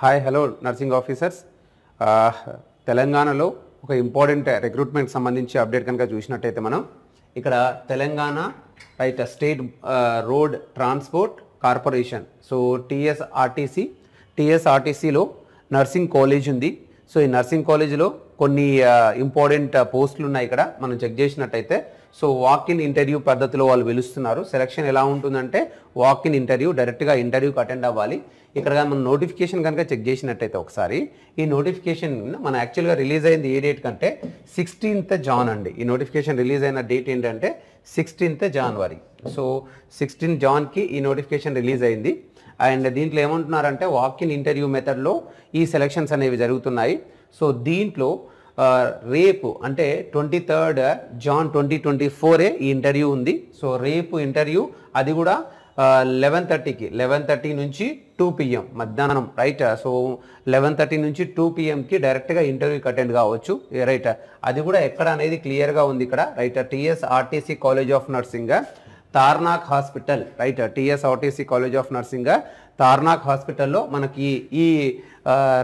hi hello nursing officers తెలంగాణలో ఒక important recruitment సంబంధించి అప్డేట్ కనుక చూసినట్టయితే మనం ఇక్కడ Telangana right state road transport corporation so TSRTC టీఎస్ఆర్టీసీలో నర్సింగ్ కాలేజ్ ఉంది సో ఈ నర్సింగ్ కాలేజీలో కొన్ని ఇంపార్టెంట్ పోస్టులు ఉన్నాయి ఇక్కడ మనం చెక్ చేసినట్టయితే సో వాక్ ఇన్ ఇంటర్వ్యూ పద్ధతిలో వాళ్ళు పిలుస్తున్నారు సెలక్షన్ ఎలా ఉంటుందంటే వాక్ ఇన్ ఇంటర్వ్యూ డైరెక్ట్గా ఇంటర్వ్యూకి అటెండ్ అవ్వాలి ఇక్కడ మనం నోటిఫికేషన్ కనుక చెక్ చేసినట్టయితే ఒకసారి ఈ నోటిఫికేషన్ మన యాక్చువల్గా రిలీజ్ అయింది ఏ డేట్ కంటే సిక్స్టీన్త్ జాన్ అండి ఈ నోటిఫికేషన్ రిలీజ్ అయిన డేట్ ఏంటంటే సిక్స్టీన్త్ జాన్వరి సో సిక్స్టీన్త్ జాన్కి ఈ నోటిఫికేషన్ రిలీజ్ అయింది అండ్ దీంట్లో ఏమంటున్నారంటే వాక్ ఇన్ ఇంటర్వ్యూ మెథడ్లో ఈ సెలక్షన్స్ అనేవి జరుగుతున్నాయి సో దీంట్లో రేపు అంటే twenty third Jan twenty twenty ఫోరే ఈ ఇంటర్వ్యూ ఉంది సో రేపు ఇంటర్వ్యూ అది కూడా లెవెన్ థర్టీకి లెవెన్ థర్టీ నుంచి టూ పిఎం మధ్యాహ్నం రైట్ సో లెవెన్ థర్టీ నుంచి టూ పిఎంకి డైరెక్ట్గా ఇంటర్వ్యూకి అటెండ్ కావచ్చు రైట్ అది కూడా ఎక్కడ అనేది క్లియర్గా ఉంది ఇక్కడ right TSRTC RTC college of nursing Tarnaka hospital right TS RTC college of nursing Tarnaka హాస్పిటల్లో మనకి ఈ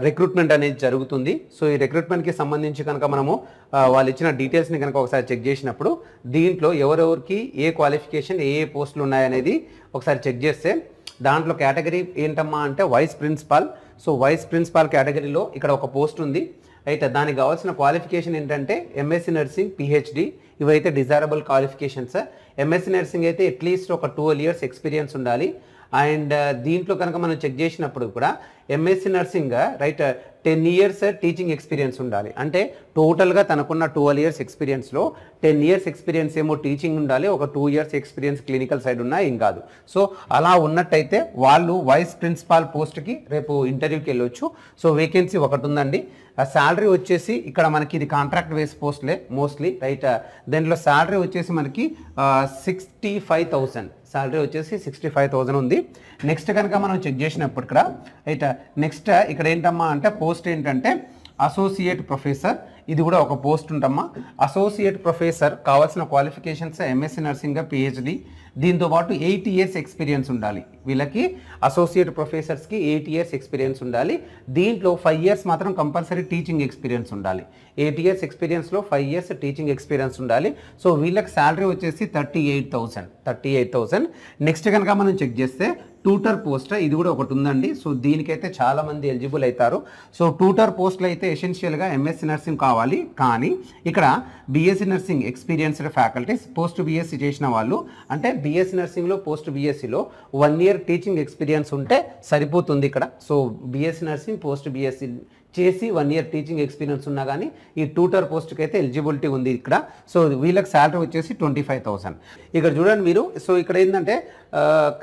రిక్రూట్మెంట్ uh, అనేది జరుగుతుంది సో ఈ రిక్రూట్మెంట్కి సంబంధించి కనుక మనము uh, వాళ్ళు ఇచ్చిన డీటెయిల్స్ని కనుక ఒకసారి చెక్ చేసినప్పుడు దీంట్లో ఎవరెవరికి ఏ క్వాలిఫికేషన్ ఏ ఏ పోస్టులు ఉన్నాయనేది ఒకసారి చెక్ చేస్తే దాంట్లో కేటగిరీ ఏంటమ్మా అంటే vice principal so vice principal కేటగిరీలో ఇక్కడ ఒక పోస్ట్ ఉంది అయితే దానికి కావాల్సిన క్వాలిఫికేషన్ ఏంటంటే ఎంఎస్సీ నర్సింగ్ పిహెచ్డి ఇవైతే డిజైరబుల్ క్వాలిఫికేషన్స్ ఎంఎస్సీ నర్సింగ్ అయితే అట్లీస్ట్ ఒక టూ ఇయర్స్ ఎక్స్పీరియన్స్ ఉండాలి అండ్ uh, దీంట్లో కనుక మనం చెక్ చేసినప్పుడు కూడా MSc nursing right ten years teaching experience ఉండాలి అంటే టోటల్గా తనకున్న ట్వెల్వ్ ఇయర్స్ ఎక్స్పీరియన్స్లో టెన్ ఇయర్స్ ఎక్స్పీరియన్స్ ఏమో టీచింగ్ ఉండాలి ఒక two years experience clinical side ఉన్నా ఏం కాదు సో అలా ఉన్నట్టయితే వాళ్ళు వైస్ ప్రిన్సిపాల్ పోస్ట్కి రేపు ఇంటర్వ్యూకి వెళ్ళొచ్చు సో వేకెన్సీ ఒకటి ఉందండి శాలరీ వచ్చేసి ఇక్కడ మనకి ఇది కాంట్రాక్ట్ వేస్ పోస్ట్లే మోస్ట్లీ రైట్ దీంట్లో శాలరీ వచ్చేసి మనకి సిక్స్టీ ఫైవ్ థౌసండ్ శాలరీ వచ్చేసి సిక్స్టీ ఫైవ్ థౌసండ్ ఉంది నెక్స్ట్ కనుక మనం చెక్ చేసినప్పుడు ఇక్కడ రైట్ uh, నెక్స్ట్ ఇక్కడ ఏంటమ్మా అంటే పోస్ట్ ఏంటంటే అసోసియేట్ ప్రొఫెసర్ ఇది కూడా ఒక పోస్ట్ ఉంటమ్మా అసోసియేట్ ప్రొఫెసర్ కావాల్సిన క్వాలిఫికేషన్స్ ఎంఎస్సీ నర్సింగ్ పిహెచ్డి దీంతోపాటు ఎయిట్ ఇయర్స్ ఎక్స్పీరియన్స్ ఉండాలి వీళ్ళకి అసోసియేట్ ప్రొఫెసర్స్కి ఎయిట్ ఇయర్స్ ఎక్స్పీరియన్స్ ఉండాలి దీంట్లో ఫైవ్ ఇయర్స్ మాత్రం కంపల్సరీ టీచింగ్ ఎక్స్పీరియన్స్ ఉండాలి ఎయిట్ ఇయర్స్ ఎక్స్పీరియన్స్లో ఫైవ్ ఇయర్స్ టీచింగ్ ఎక్స్పీరియన్స్ ఉండాలి సో వీళ్ళకి శాలరీ వచ్చేసి thirty eight thousand thirty eight thousand next కనుక మనం చెక్ చేస్తే టూటర్ పోస్ట్ ఇది కూడా ఒకటి ఉందండి సో దీనికైతే చాలామంది ఎలిజిబుల్ అవుతారు సో టూటర్ పోస్ట్లు అయితే ఎసెన్షియల్గా ఎంఎస్సీ నర్సింగ్ కావాలి కానీ ఇక్కడ BSc nursing experienced faculties post BSc చేసిన వాళ్ళు అంటే బీఎస్సీ నర్సింగ్లో పోస్ట్ బీఎస్సీలో వన్ ఇయర్ టీచింగ్ ఎక్స్పీరియన్స్ ఉంటే సరిపోతుంది ఇక్కడ so BSc nursing post BSc చేసి వన్ ఇయర్ టీచింగ్ ఎక్స్పీరియన్స్ ఉన్నా కానీ ఈ టూటర్ పోస్ట్కి అయితే ఎలిజిబిలిటీ ఉంది ఇక్కడ సో వీళ్ళకి శాలరీ వచ్చేసి ట్వంటీ ఫైవ్ థౌసండ్ ఇక్కడ చూడండి మీరు సో ఇక్కడ ఏంటంటే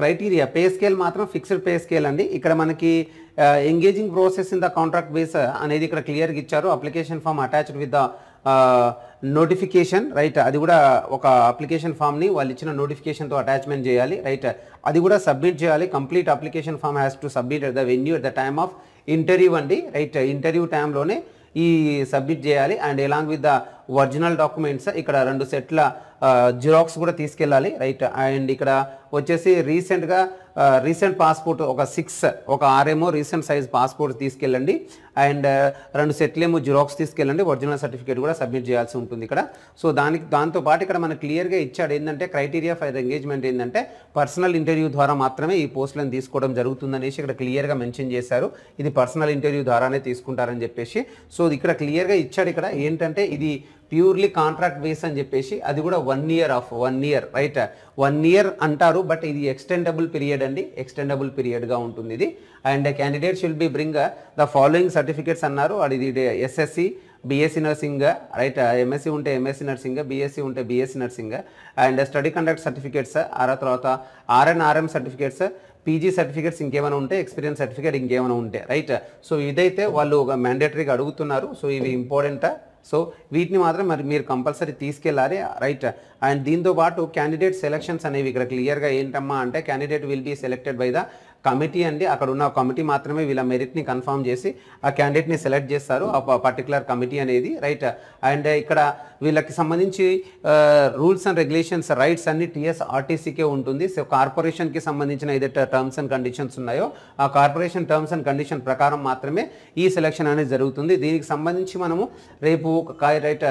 క్రైటీరియా పే స్కేల్ మాత్రం ఫిక్స్డ్ పే స్కేల్ అండి ఇక్కడ మనకి engaging process in the contract base అనేది ఇక్కడ క్లియర్గా ఇచ్చారు application form attached with the notification right అది కూడా ఒక అప్లికేషన్ ఫామ్ని వాళ్ళు ఇచ్చిన నోటిఫికేషన్తో అటాచ్మెంట్ చేయాలి రైట్ అది కూడా సబ్మిట్ చేయాలి complete application form has to submit at the venue at the time of interview అండి రైట్ ఇంటర్వ్యూ టైంలోనే ఈ సబ్మిట్ చేయాలి and along with the original documents ఇక్కడ రెండు సెట్ల జిరాక్స్ కూడా తీసుకెళ్ళాలి రైట్ అండ్ ఇక్కడ వచ్చేసి రీసెంట్గా రీసెంట్ పాస్పోర్ట్ ఒక సిక్స్ ఒక ఆరేమో రీసెంట్ సైజ్ పాస్పోర్ట్ తీసుకెళ్ళండి అండ్ రెండు సెట్లేమో జిరాక్స్ తీసుకెళ్ళండి ఒరిజినల్ సర్టిఫికేట్ కూడా సబ్మిట్ చేయాల్సి ఉంటుంది ఇక్కడ సో దానికి దాంతోపాటు ఇక్కడ మనకు క్లియర్గా ఇచ్చాడు ఏంటంటే క్రైటీరియా ఫర్ ఎంగేజ్మెంట్ ఏంటంటే పర్సనల్ ఇంటర్వ్యూ ద్వారా మాత్రమే ఈ పోస్టులను తీసుకోవడం జరుగుతుందనేసి ఇక్కడ క్లియర్గా మెన్షన్ చేశారు ఇది పర్సనల్ ఇంటర్వ్యూ ద్వారానే తీసుకుంటారని చెప్పేసి సో ఇక్కడ క్లియర్గా ఇచ్చాడు ఇక్కడ ఏంటంటే ఇది ప్యూర్లీ కాంట్రాక్ట్ బేస్ అని చెప్పేసి అది కూడా one year of one year right one year అంటారు బట్ ఇది ఎక్స్టెండబుల్ పీరియడ్ అండి ఎక్స్టెండబుల్ పీరియడ్గా ఉంటుంది ఇది and candidate will be bring the following certificates అన్నారు అది ఇది SSC BSc nursing right MSc ఉంటే ఎంఎస్సీ నర్సింగ్ బీఎస్సీ ఉంటే BSc nursing and study conduct certificates ఆ తర్వాత ఆర్ఎన్ఆర్ఎం సర్టిఫికేట్స్ పీజీ సర్టిఫికేట్స్ ఇంకేమైనా ఉంటే ఎక్స్పీరియన్స్ సర్టిఫికేట్ ఇంకేమైనా ఉంటే రైట్ సో ఇదైతే వాళ్ళు ఒక మ్యాండేటరీగా అడుగుతున్నారు సో ఇవి ఇంపార్టెంట్ సో వీటిని మాత్రం మరి మీరు కంపల్సరీ తీసుకెళ్ళాలి రైట్ అండ్ దీంతో పాటు క్యాండిడేట్ సెలక్షన్స్ అనేవి ఇక్కడ క్లియర్గా ఏంటమ్మా అంటే candidate will be selected by the committee అండి అక్కడ ఉన్న కమిటీ మాత్రమే వీళ్ళ మెరిట్ని కన్ఫర్మ్ చేసి ఆ క్యాండిడేట్ని సెలెక్ట్ చేస్తారు ఆ పర్టికులర్ కమిటీ అనేది రైట్ అండ్ ఇక్కడ వీళ్ళకి సంబంధించి రూల్స్ అండ్ రెగ్యులేషన్స్ రైట్స్ అన్ని టీఎస్ ఆర్టీసీకే ఉంటుంది సో కార్పొరేషన్కి సంబంధించిన ఏదైతే టర్మ్స్ అండ్ కండిషన్స్ ఉన్నాయో ఆ కార్పొరేషన్ టర్మ్స్ అండ్ కండిషన్ ప్రకారం మాత్రమే ఈ సెలక్షన్ అనేది జరుగుతుంది దీనికి సంబంధించి మనము రేపు రైట్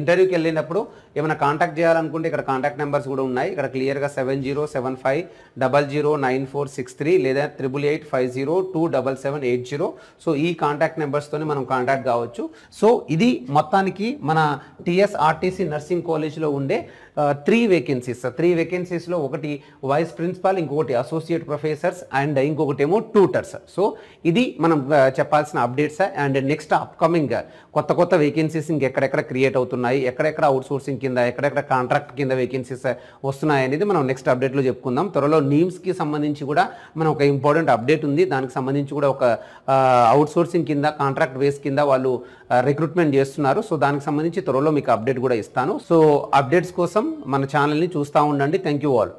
ఇంటర్వ్యూకి వెళ్ళినప్పుడు ఏమైనా కాంటాక్ట్ చేయాలనుకుంటే ఇక్కడ కాంటాక్ట్ నెంబర్స్ కూడా ఉన్నాయి ఇక్కడ క్లియర్గా seven zero seven five double zero nine four six three లేదా triple eight five zero two double seven eight zero so ఈ కాంటాక్ట్ నెంబర్స్తోనే మనం కాంటాక్ట్ కావచ్చు సో ఇది మొత్తానికి మన టీఎస్ఆర్టీసీ నర్సింగ్ కాలేజ్లో ఉండే త్రీ వేకెన్సీస్ త్రీ వేకెన్సీస్లో ఒకటి వైస్ ప్రిన్సిపాల్ ఇంకొకటి అసోసియేట్ ప్రొఫెసర్స్ అండ్ ఇంకొకటి ఏమో ట్యూటర్స్ సో ఇది మనం చెప్పాల్సిన అప్డేట్స్ అండ్ నెక్స్ట్ అప్కమింగ్ కొత్త కొత్త వేకెన్సీస్ ఇంకెక్కడెక్కడ క్రియేట్ అవుతున్నాయి ఎక్కడెక్కడ అవుట్ సోర్సింగ్ కింద ఎక్కడెక్కడ కాంట్రాక్ట్ కింద వేకెన్సీస్ వస్తున్నాయి అనేది మనం నెక్స్ట్ అప్డేట్లో చెప్పుకుందాం త్వరలో నీమ్స్కి సంబంధించి కూడా మనం ఒక ఇంపార్టెంట్ అప్డేట్ ఉంది దానికి సంబంధించి కూడా ఒక అవుట్ సోర్సింగ్ కింద కాంట్రాక్ట్ బేస్ కింద వాళ్ళు రిక్రూట్మెంట్ చేస్తున్నారు సో దానికి సంబంధించి త్వరలో మీకు అప్డేట్ కూడా ఇస్తాను సో అప్డేట్స్ కోసం మన ఛానల్ని చూస్తూ ఉండండి థ్యాంక్ యూ ఆల్